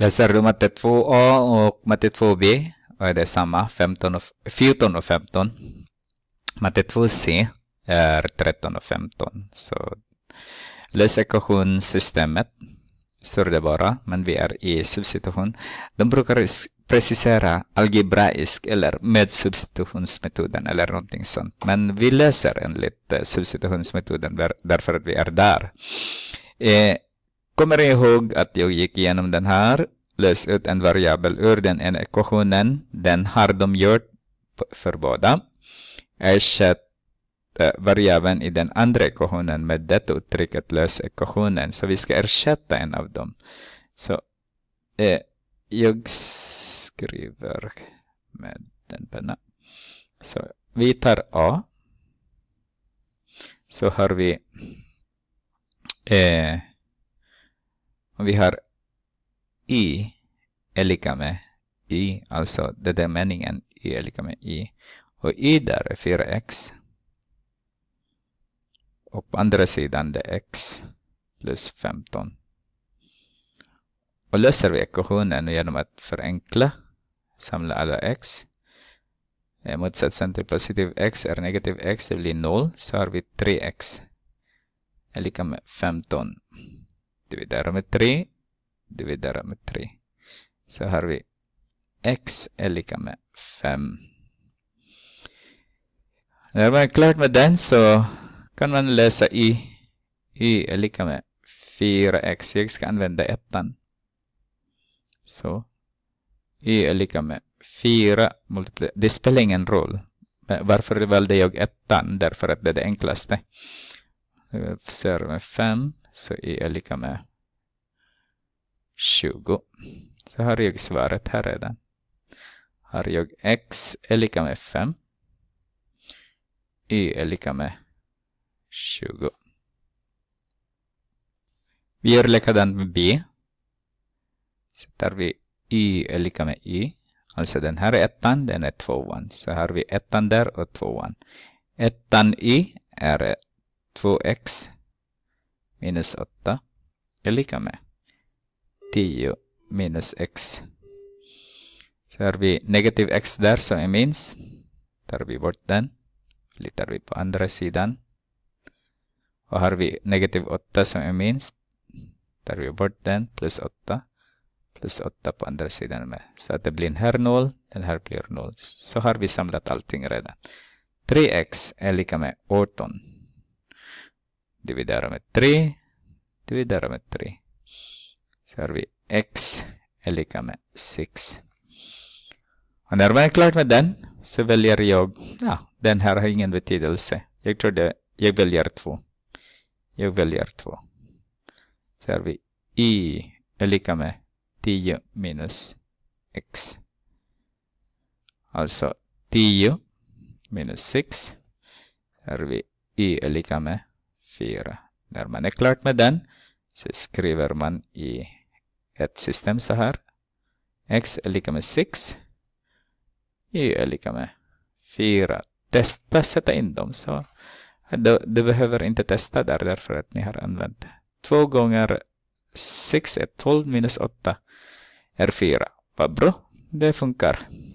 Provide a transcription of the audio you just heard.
Läser du matte 2a och matte 2b och är det samma, 15 och, 14 och 15. Matte 2c är 13 och 15. Så lös ekvationssystemet, står det bara, men vi är i substitution. De brukar precisera algebraisk eller med substitutionsmetoden eller någonting sånt. Men vi löser enligt eh, substitutionsmetoden därför att vi är där. Eh, Kommer ihåg att jag gick igenom den här, lös ut en variabel ur den ena ekvationen. Den har de gjort för båda. Ersätt eh, variabeln i den andra ekvationen med detta uttrycket lös ekvationen. Så vi ska ersätta en av dem. Så eh, jag skriver med den pennan. Så vi tar A. Så har vi eh, och vi har i är lika med i, alltså det där meningen i är lika med i. Och i där är 4x. Och på andra sidan det är x plus 15. Och löser vi ekvationen genom att förenkla, samla alla x. Eh, motsatsen till positiv x är negativ x, det blir 0. Så har vi 3x är lika med 15 dividera med 3, dividera med 3. Så har vi x är lika med 5. När man är klar med den så kan man läsa y. y är lika med 4x. Jag ska använda ettan. Så y är lika med 4 multiplicerat. Det spelar ingen roll. Varför valde jag ettan? Därför att det är det enklaste. Ser med 5 så är lika med 20. Så har jag svaret här redan. Har jag x är lika med 5. Y är lika med 20. Vi gör likadant med B. Så tar vi Y är lika med Y. Alltså den här är ettan, den är tvåan. Så har vi ettan där och tvåan. Ettan Y är 2x minus 8 är lika med 10 minus x. Så har vi negativ x där som är minst. Tar vi bort den. Litar vi på andra sidan. Och har vi negativ 8 som är minst. Tar vi bort den. Plus 8. Plus 8 på andra sidan med. Så att det blir den här 0. Den här blir 0. Så har vi samlat allting redan. 3x är lika med 18 dividera med 3, dividera med 3. Så har vi x är lika med 6. Och när man är klar med den så väljer jag, ja, den här har ingen betydelse. Jag trodde, jag väljer 2. Jag väljer 2. Så har vi y är lika med 10 minus x. Alltså 10 minus 6. Här har vi y är lika med 4. När man är klar med den så skriver man i ett system så här. X är lika med 6. Y är lika med 4. Testa sätta in dem. så du, du behöver inte testa där därför att ni har använt 2 gånger 6 är 12 minus 8 är 4. Vad bra, det funkar.